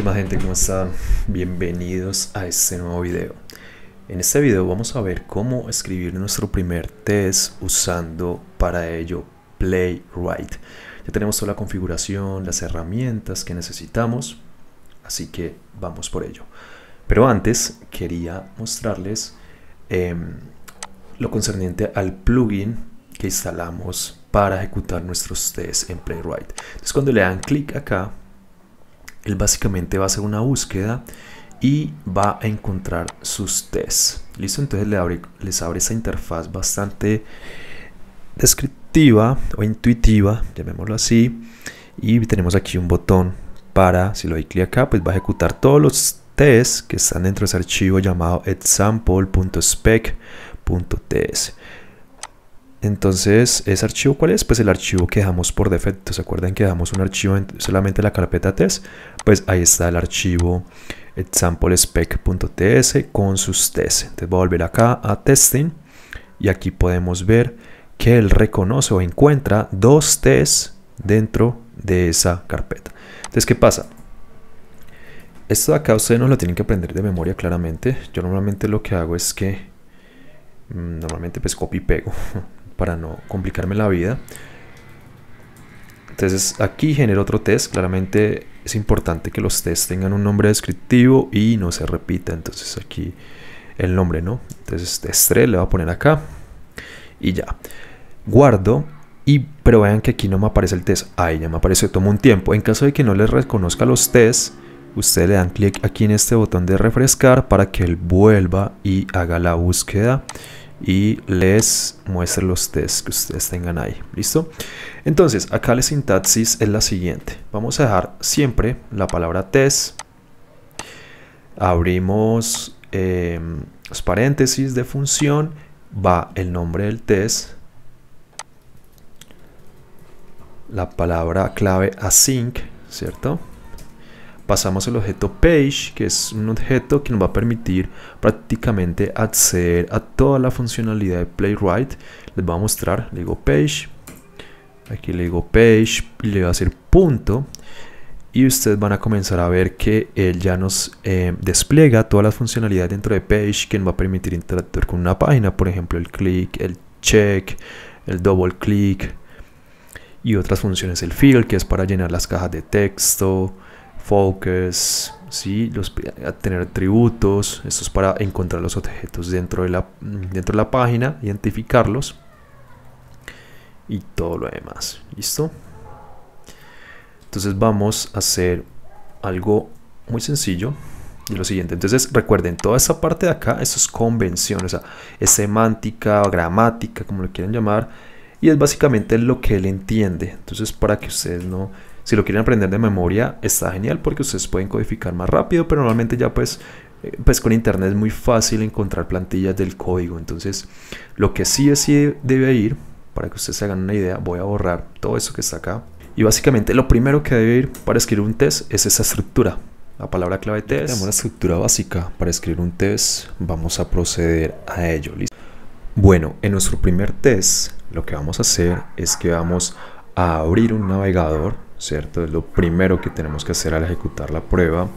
¿Qué más gente? ¿Cómo están? Bienvenidos a este nuevo video. En este video vamos a ver cómo escribir nuestro primer test usando para ello Playwright. Ya tenemos toda la configuración, las herramientas que necesitamos, así que vamos por ello. Pero antes quería mostrarles em, lo concerniente al plugin que instalamos para ejecutar nuestros tests en Playwright. Entonces cuando le dan clic acá, él básicamente va a hacer una búsqueda y va a encontrar sus tests. Listo, entonces le abre, les abre esa interfaz bastante descriptiva o intuitiva, llamémoslo así. Y tenemos aquí un botón para, si lo doy clic acá, pues va a ejecutar todos los tests que están dentro de ese archivo llamado example.spec.ts. Entonces, ¿ese archivo cuál es? Pues el archivo que dejamos por defecto. ¿Se acuerdan que dejamos un archivo en solamente la carpeta test? Pues ahí está el archivo examplespec.ts con sus tests. Entonces voy a volver acá a testing y aquí podemos ver que él reconoce o encuentra dos tests dentro de esa carpeta. Entonces, ¿qué pasa? Esto de acá ustedes no lo tienen que aprender de memoria claramente. Yo normalmente lo que hago es que mm, normalmente pues copio y pego para no complicarme la vida. Entonces aquí genero otro test, claramente es importante que los tests tengan un nombre descriptivo y no se repita, entonces aquí el nombre, ¿no? Entonces test 3 le voy a poner acá y ya. Guardo y pero vean que aquí no me aparece el test, ahí ya me aparece, tomo un tiempo. En caso de que no les reconozca los tests, usted le dan clic aquí en este botón de refrescar para que él vuelva y haga la búsqueda y les muestre los tests que ustedes tengan ahí. ¿Listo? Entonces, acá la sintaxis es la siguiente. Vamos a dejar siempre la palabra test. Abrimos em, los paréntesis de función. Va el nombre del test. La palabra clave async, ¿cierto? pasamos el objeto page, que es un objeto que nos va a permitir prácticamente acceder a toda la funcionalidad de Playwright. Les voy a mostrar, le digo page, aquí le digo page, le voy a hacer punto y ustedes van a comenzar a ver que él ya nos eh, despliega todas las funcionalidades dentro de Page que nos va a permitir interactuar con una página, por ejemplo el click, el check, el double click y otras funciones, el fill que es para llenar las cajas de texto, focus, ¿sí? los, tener atributos, esto es para encontrar los objetos dentro de, la, dentro de la página, identificarlos y todo lo demás, ¿listo? Entonces vamos a hacer algo muy sencillo y lo siguiente, entonces recuerden, toda esa parte de acá, esto es convención, o sea, es semántica, gramática, como lo quieran llamar, y es básicamente lo que él entiende, entonces para que ustedes no si lo quieren aprender de memoria, está genial porque ustedes pueden codificar más rápido, pero normalmente ya pues, eh, pues con internet es muy fácil encontrar plantillas del código. Entonces, lo que sí es sí debe ir, para que ustedes se hagan una idea, voy a borrar todo eso que está acá. Y básicamente lo primero que debe ir para escribir un test es esa estructura. La palabra clave test. Tenemos una estructura básica para escribir un test. Vamos a proceder a ello. Bueno, en nuestro primer test lo que vamos a hacer es que vamos a abrir un navegador ¿cierto? Es lo primero que tenemos que hacer al ejecutar la prueba.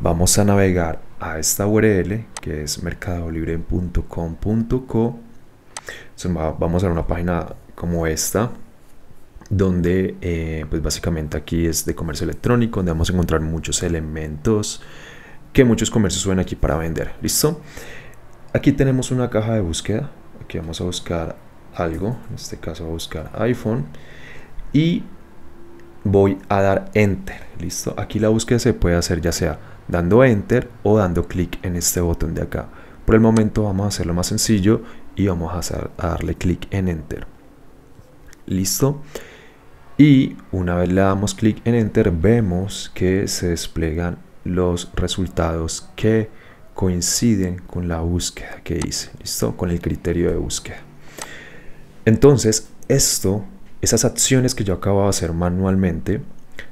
Vamos a navegar a esta URL que es mercadolibre.com.co. Vamos a una página como esta donde eh, pues básicamente aquí es de comercio electrónico, donde vamos a encontrar muchos elementos que muchos comercios suben aquí para vender, ¿listo? Aquí tenemos una caja de búsqueda, aquí vamos a buscar algo, en este caso a buscar iPhone y voy a dar enter. Listo, aquí la búsqueda se puede hacer ya sea dando enter o dando clic en este botón de acá. Por el momento vamos a hacerlo más sencillo y vamos a, hacer, darle clic en enter. Listo. Y una vez le damos clic en enter vemos que se desplegan los resultados que coinciden con la búsqueda que hice, ¿listo? Con el criterio de búsqueda. Entonces, esto esas acciones que yo acabo de hacer manualmente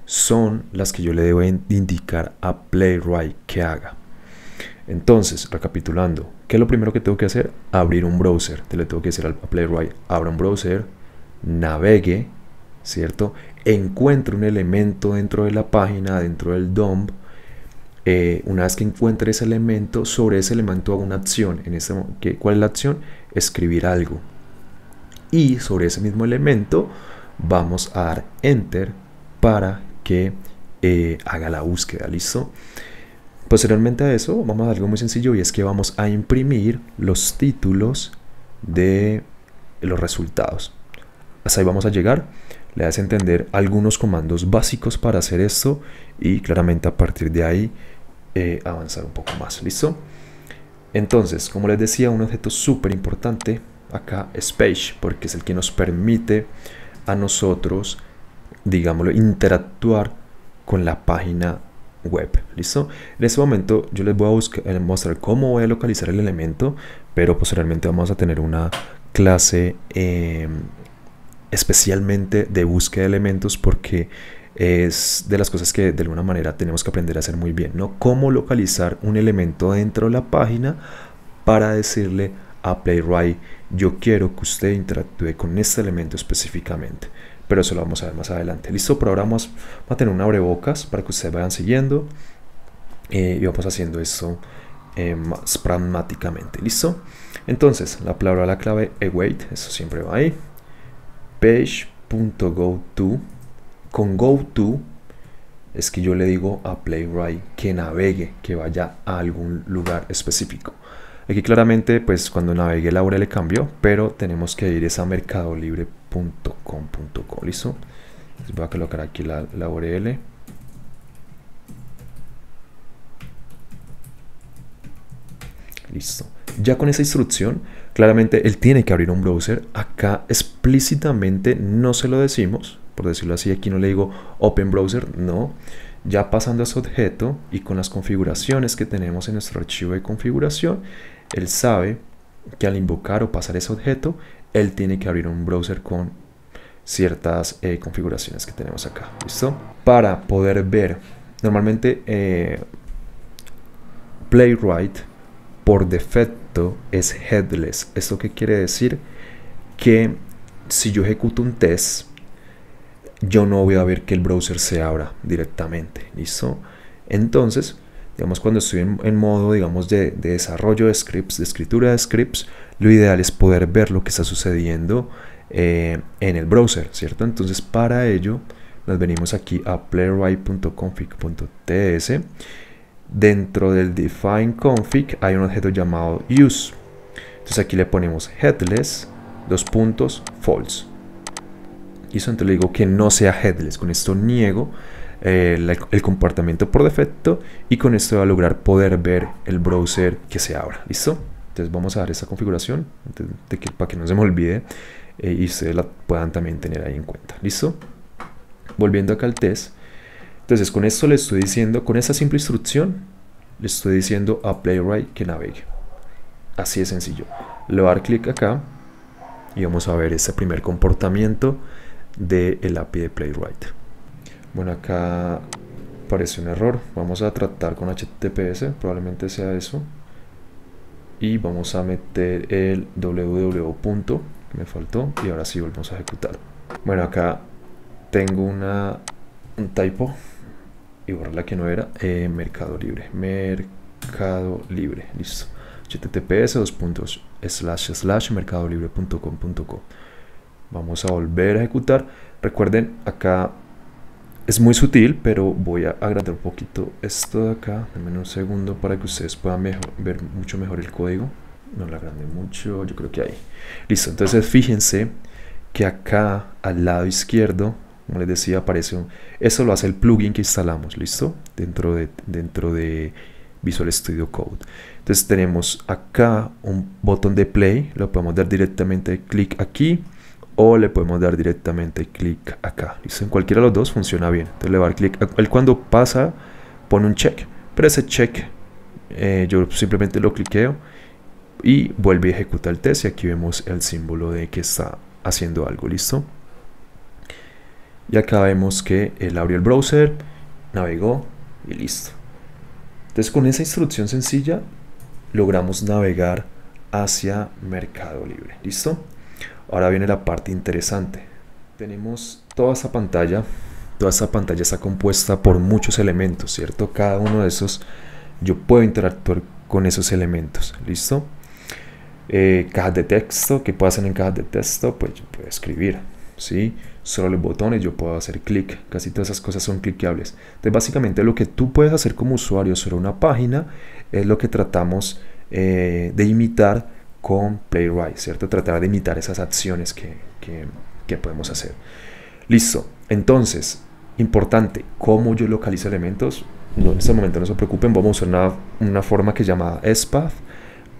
son las que yo le debo indicar a Playwright que haga. Entonces, recapitulando, ¿qué es lo primero que tengo que hacer? Abrir un browser. Te le tengo que decir al Playwright, abra un browser, navegue, ¿cierto? Encuentre un elemento dentro de la página, dentro del DOM. Eh, una vez que encuentre ese elemento, sobre ese elemento hago una acción. En este, ¿Cuál es la acción? Escribir algo y sobre ese mismo elemento vamos a dar enter para que eh, haga la búsqueda, ¿listo? Posteriormente a eso vamos a algo muy sencillo y es que vamos a imprimir los títulos de los resultados. Hasta ahí vamos a llegar. Le das a entender algunos comandos básicos para hacer esto y claramente a partir de ahí eh, avanzar un poco más. ¿Listo? Entonces, como les decía, un objeto súper importante acá Space, porque es el que nos permite a nosotros, digámoslo, interactuar con la página web. ¿Listo? En este momento yo les voy a eh, mostrar cómo voy a localizar el elemento, pero posteriormente vamos a tener una clase em, especialmente de búsqueda de elementos porque es de las cosas que de alguna manera tenemos que aprender a hacer muy bien, ¿no? Cómo localizar un elemento dentro de la página para decirle a Playwright, yo quiero que usted interactúe con este elemento específicamente. Pero eso lo vamos a ver más adelante. Listo, pero ahora vamos a tener un abrebocas para que ustedes vayan siguiendo. Eh, y vamos haciendo eso eh, más pragmáticamente. ¿Listo? Entonces, la palabra la clave await, eh, eso siempre va ahí. to Con go to es que yo le digo a Playwright que navegue, que vaya a algún lugar específico. Aquí claramente, pues cuando navegué la URL cambió, pero tenemos que ir a mercadolibre.com.co, ¿listo? voy a colocar aquí la, la URL. Listo. Ya con esa instrucción, claramente él tiene que abrir un browser. Acá explícitamente no se lo decimos, por decirlo así, aquí no le digo open browser, no. Ya pasando a su objeto y con las configuraciones que tenemos en nuestro archivo de configuración, él sabe que al invocar o pasar ese objeto, él tiene que abrir un browser con ciertas eh, configuraciones que tenemos acá. ¿Listo? Para poder ver, normalmente eh, Playwright por defecto es headless. ¿Esto qué quiere decir? Que si yo ejecuto un test, yo no voy a ver que el browser se abra directamente. ¿Listo? Entonces, Digamos, cuando estoy en, modo, digamos, de, desarrollo de scripts, de escritura de scripts, lo ideal es poder ver lo que está sucediendo eh, en el browser, ¿cierto? Entonces, para ello, nos venimos aquí a playwright.config.ts. Dentro del define config hay un objeto llamado use. Entonces aquí le ponemos headless, dos puntos, false. Y eso entonces le digo que no sea headless. Con esto niego eh, el comportamiento por defecto y con esto va a lograr poder ver el browser que se abra. ¿Listo? Entonces vamos a dar esa configuración para que no se me olvide eh, y ustedes la puedan también tener ahí en cuenta. ¿Listo? Volviendo acá al test. Entonces con esto le estoy diciendo, con esta simple instrucción, le estoy diciendo a Playwright que navegue. Así de sencillo. Le voy a dar clic acá y vamos a ver este primer comportamiento del API de Playwright. Bueno, acá parece un error. Vamos a tratar con HTTPS, probablemente sea eso. Y vamos a meter el www. me faltó y ahora sí volvemos a ejecutar. Bueno, acá tengo una, un typo y borrar la que no era. Eh, mercado Libre. Mercado Libre. Listo. HTTPS dos puntos slash mercadolibre.com.co. Vamos a volver a ejecutar. Recuerden, acá es muy sutil, pero voy a agrandar un poquito esto de acá. Denme un segundo para que ustedes puedan ver mucho mejor el código. No lo agrandé mucho, yo creo que ahí. Listo, entonces fíjense que acá al lado izquierdo, como les decía, aparece un... Eso lo hace el plugin que instalamos, ¿listo? Dentro de, dentro de Visual Studio Code. Entonces tenemos acá un botón de play, lo podemos dar directamente clic aquí o le podemos dar directamente clic acá. En cualquiera de los dos funciona bien. Entonces le va a dar clic. Él cuando pasa pone un check, pero ese check eh, yo simplemente lo cliqueo y vuelve a ejecutar el test y aquí vemos el símbolo de que está haciendo algo. ¿Listo? Y acá vemos que él abrió el browser, navegó y listo. Entonces con esa instrucción sencilla logramos navegar hacia Mercado Libre. ¿Listo? Ahora viene la parte interesante. Tenemos toda esa pantalla. Toda esa pantalla está compuesta por muchos elementos, ¿cierto? Cada uno de esos, yo puedo interactuar con esos elementos, ¿listo? Eh, cajas de texto, ¿qué puedo hacer en cajas de texto? Pues yo puedo escribir, ¿sí? Solo los botones, yo puedo hacer clic, casi todas esas cosas son cliqueables. Entonces, básicamente lo que tú puedes hacer como usuario sobre una página es lo que tratamos eh, de imitar con Playwright, ¿cierto? Tratar de imitar esas acciones que, podemos hacer. Listo. Entonces, importante, ¿cómo yo localizo elementos? No, en este momento no se preocupen, vamos a usar una, forma que se llama SPATH,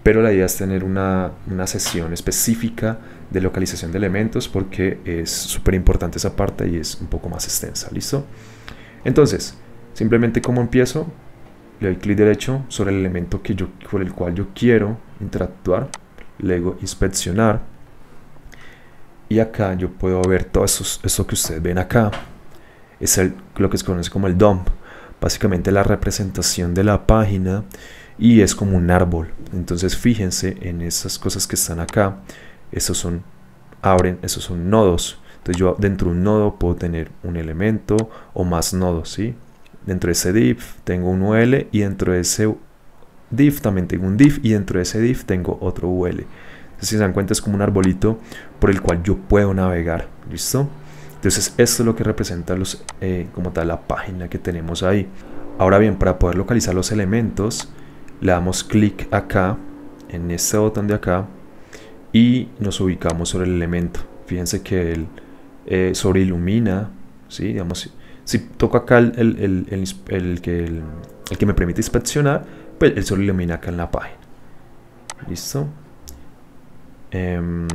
pero la idea es tener una, sesión específica de localización de elementos porque es súper importante esa parte y es un poco más extensa, ¿listo? Entonces, simplemente como empiezo, le doy clic derecho sobre el elemento que yo, con el cual yo quiero interactuar lego inspeccionar y acá yo puedo ver todo eso eso que ustedes ven acá es el, lo que se conoce como el dump básicamente la representación de la página y es como un árbol entonces fíjense en esas cosas que están acá esos son abren esos son nodos entonces yo dentro de un nodo puedo tener un elemento o más nodos ¿sí? dentro de ese div tengo un UL y dentro de ese también tengo un div y dentro de ese div tengo otro ul. si se dan cuenta es como un arbolito por el cual yo puedo navegar, ¿listo? Entonces esto es lo que representa los, eh, como tal la página que tenemos ahí. Ahora bien, para poder localizar los elementos, le damos clic acá, en este botón de acá, y nos ubicamos sobre el elemento. Fíjense que él sobre eh, sobreilumina, ¿sí? Digamos, si toco acá el, el, el, el que, que me permite inspeccionar, eso el ilumina acá en la página. ¿Listo? Em,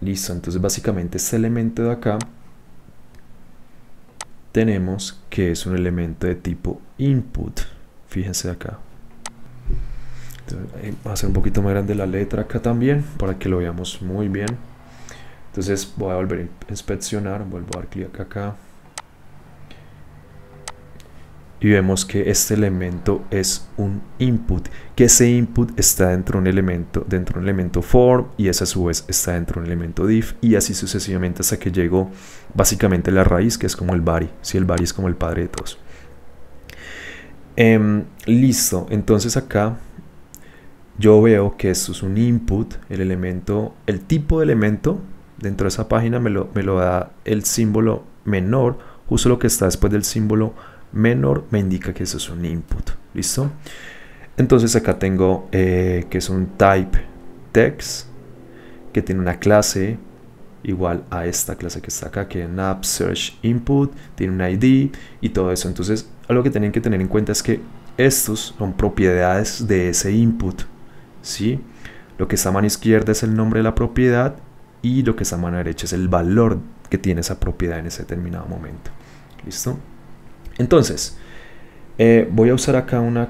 listo, entonces básicamente este elemento de acá tenemos que es un elemento de tipo input. Fíjense acá. Eh, va a ser un poquito más grande la letra acá también para que lo veamos muy bien. Entonces voy a volver a inspeccionar, vuelvo a dar clic acá y vemos que este elemento es un input, que ese input está dentro de un elemento, dentro un elemento form y esa a su vez está dentro de un elemento div y así sucesivamente hasta que llegó básicamente la raíz que es como el body, si el body es como el padre de todos. Em, listo, entonces acá yo veo que esto es un input, el elemento, el tipo de elemento dentro de esa página me lo, me lo da el símbolo menor, justo lo que está después del símbolo menor me indica que eso es un input. ¿Listo? Entonces acá tengo eh, que es un type text que tiene una clase igual a esta clase que está acá, que es app search input, tiene un ID y todo eso. Entonces, algo que tienen que tener en cuenta es que estos son propiedades de ese input, ¿sí? Lo que está a mano izquierda es el nombre de la propiedad y lo que está a mano derecha es el valor que tiene esa propiedad en ese determinado momento. ¿Listo? Entonces, eh, voy a usar acá una,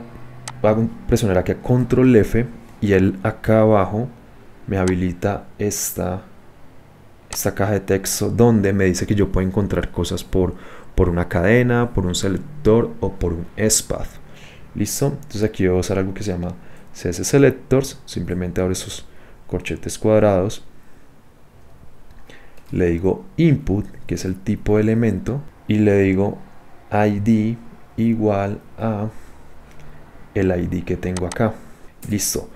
a presionar aquí a control F y él acá abajo me habilita esta, esta caja de texto donde me dice que yo puedo encontrar cosas por, por una cadena, por un selector o por un espacio ¿Listo? Entonces aquí voy a usar algo que se llama css Selectors. Simplemente abro esos corchetes cuadrados. Le digo input, que es el tipo de elemento. Y le digo id igual a el id que tengo acá. Listo.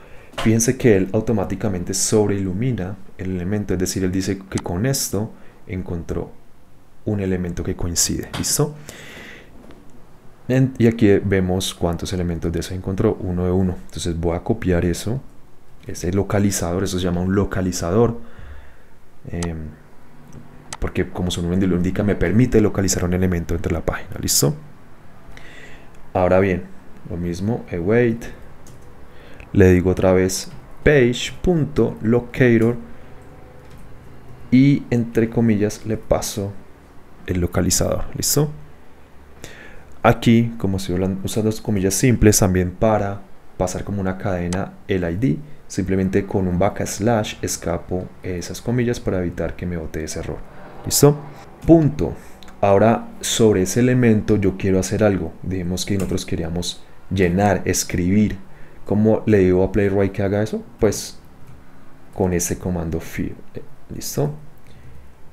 piense que él automáticamente sobreilumina el elemento, es decir, él dice que con esto encontró un elemento que coincide. ¿Listo? y aquí vemos cuántos elementos de eso encontró, uno de uno. Entonces voy a copiar eso, ese localizador, eso se llama un localizador. Em, porque como su nombre lo indica, me permite localizar un elemento entre la página, ¿listo? Ahora bien, lo mismo, await, eh, le digo otra vez page.locator y entre comillas le paso el localizador, ¿listo? Aquí, como estoy usando comillas simples también para pasar como una cadena el ID, simplemente con un backslash escapo esas comillas para evitar que me bote ese error. ¿Listo? Punto. Ahora, sobre ese elemento yo quiero hacer algo. Dijimos que nosotros queríamos llenar, escribir. ¿Cómo le digo a Playwright que haga eso? Pues con ese comando fill. Eh, ¿Listo?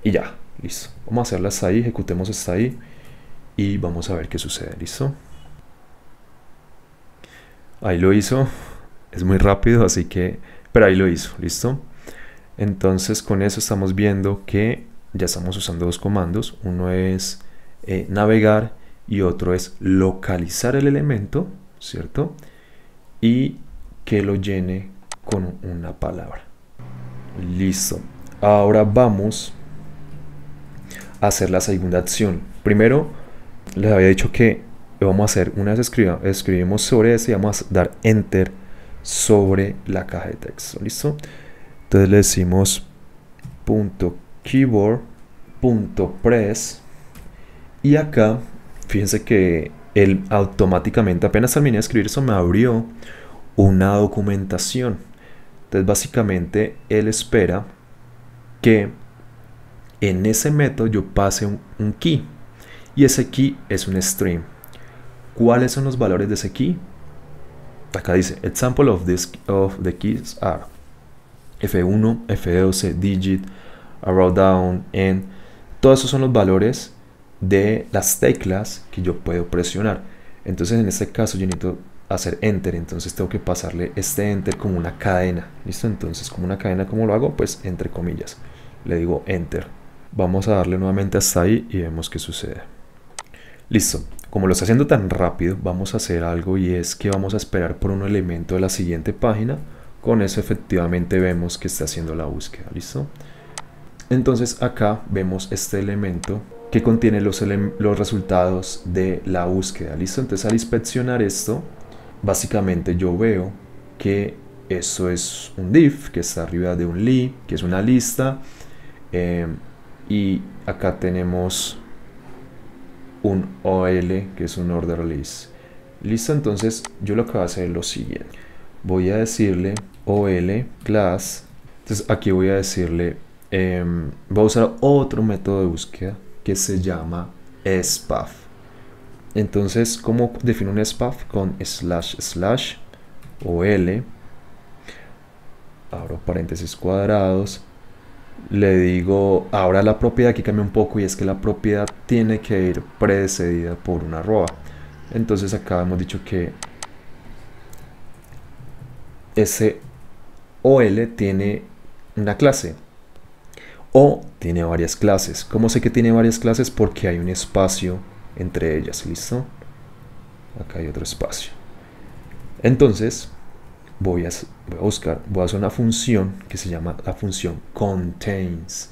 Y ya, listo. Vamos a hacerla hasta ahí, ejecutemos hasta ahí y vamos a ver qué sucede. ¿Listo? Ahí lo hizo. Es muy rápido, así que... Pero ahí lo hizo, ¿listo? Entonces con eso estamos viendo que ya estamos usando dos comandos. Uno es eh, navegar y otro es localizar el elemento, ¿cierto? Y que lo llene con una palabra. Listo. Ahora vamos a hacer la segunda acción. Primero, les había dicho que vamos a hacer, una vez escribimos sobre ese, vamos a dar enter sobre la caja de texto. ¿Listo? Entonces le decimos keyboard.press y acá fíjense que él automáticamente apenas terminé de escribir eso me abrió una documentación entonces básicamente él espera que en ese método yo pase un, key y ese key es un stream ¿cuáles son los valores de ese key? acá dice example of, this, of the keys are f1 f12 digit a roll down, en todos esos son los valores de las teclas que yo puedo presionar. Entonces en este caso yo necesito hacer enter, entonces tengo que pasarle este enter como una cadena, ¿listo? Entonces como una cadena, ¿cómo lo hago? Pues entre comillas, le digo enter. Vamos a darle nuevamente hasta ahí y vemos qué sucede. Listo, como lo está haciendo tan rápido, vamos a hacer algo y es que vamos a esperar por un elemento de la siguiente página. Con eso efectivamente vemos que está haciendo la búsqueda, ¿listo? Entonces acá vemos este elemento que contiene los, los resultados de la búsqueda. ¿Listo? Entonces al inspeccionar esto, básicamente yo veo que eso es un div que está arriba de un li, que es una lista. Eh, y acá tenemos un OL, que es un order list. Listo, entonces yo lo que voy a hacer es lo siguiente. Voy a decirle OL class. Entonces aquí voy a decirle eh, voy a usar otro método de búsqueda que se llama SPAF. Entonces, ¿cómo defino un SPAF? Con slash slash o L, abro paréntesis cuadrados, le digo, ahora la propiedad, aquí cambia un poco y es que la propiedad tiene que ir precedida por una arroba. Entonces acá hemos dicho que ese OL tiene una clase o tiene varias clases. ¿Cómo sé que tiene varias clases? Porque hay un espacio entre ellas, ¿listo? Acá hay otro espacio. Entonces, voy a, buscar, voy a hacer una función que se llama la función contains.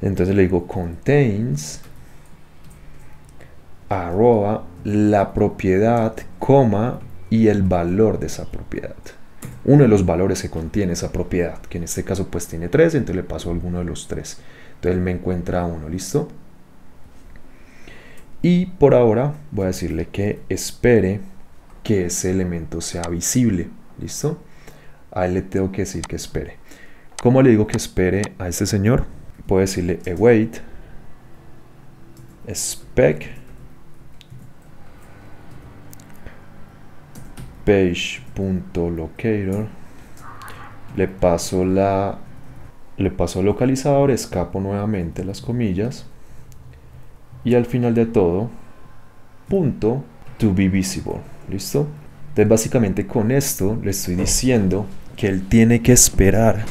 Entonces le digo contains arroba la propiedad, coma y el valor de esa propiedad uno de los valores que contiene esa propiedad, que en este caso pues tiene 3, entonces le paso alguno de los 3. Entonces él me encuentra uno, ¿listo? Y por ahora voy a decirle que espere que ese elemento sea visible, ¿listo? A él le tengo que decir que espere. ¿Cómo le digo que espere a ese señor? Puedo decirle await eh, spec page.locator le paso la le paso localizador escapo nuevamente las comillas y al final de todo punto to be visible listo entonces básicamente con esto le estoy diciendo que él tiene que esperar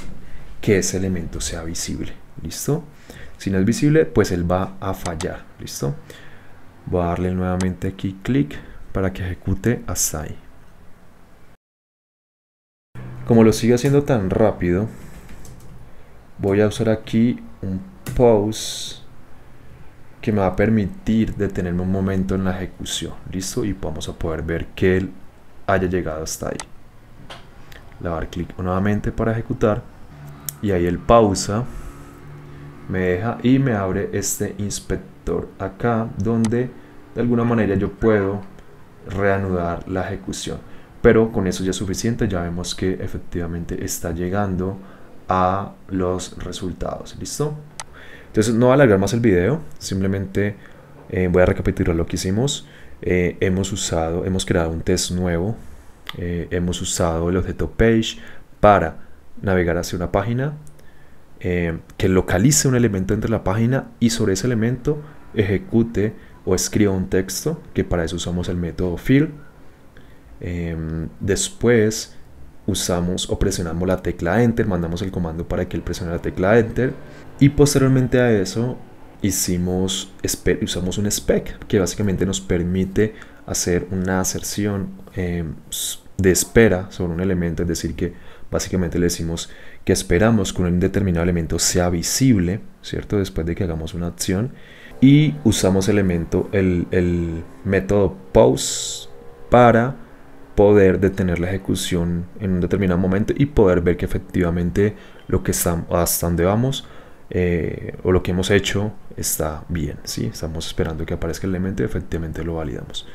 que ese elemento sea visible listo si no es visible pues él va a fallar listo voy a darle nuevamente aquí clic para que ejecute hasta ahí como lo sigue haciendo tan rápido, voy a usar aquí un pause que me va a permitir detenerme un momento en la ejecución. ¿Listo? Y vamos a poder ver que él haya llegado hasta ahí. Le voy a dar clic nuevamente para ejecutar. Y ahí el pausa. Me deja y me abre este inspector acá donde de alguna manera yo puedo reanudar la ejecución pero con eso ya es suficiente, ya vemos que efectivamente está llegando a los resultados, ¿listo? Entonces no voy a alargar más el video, simplemente eh, voy a recapitular lo que hicimos. Eh, hemos usado, hemos creado un test nuevo, eh, hemos usado el objeto page para navegar hacia una página, que localice un elemento entre la página y sobre ese elemento ejecute o escriba un texto, que para eso usamos el método fill, Em, después usamos o presionamos la tecla Enter, mandamos el comando para que él presione la tecla Enter y posteriormente a eso hicimos usamos un spec que básicamente nos permite hacer una aserción em, de espera sobre un elemento, es decir, que básicamente le decimos que esperamos que un determinado elemento sea visible, ¿cierto? Después de que hagamos una acción y usamos elemento, el, el método pause para poder detener la ejecución en un determinado momento y poder ver que efectivamente lo que estamos, hasta donde vamos eh, o lo que hemos hecho está bien, ¿sí? Estamos esperando que aparezca el elemento y efectivamente lo validamos.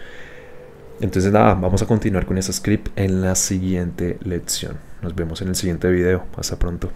Entonces nada, vamos a continuar con ese script en la siguiente lección. Nos vemos en el siguiente video. Hasta pronto.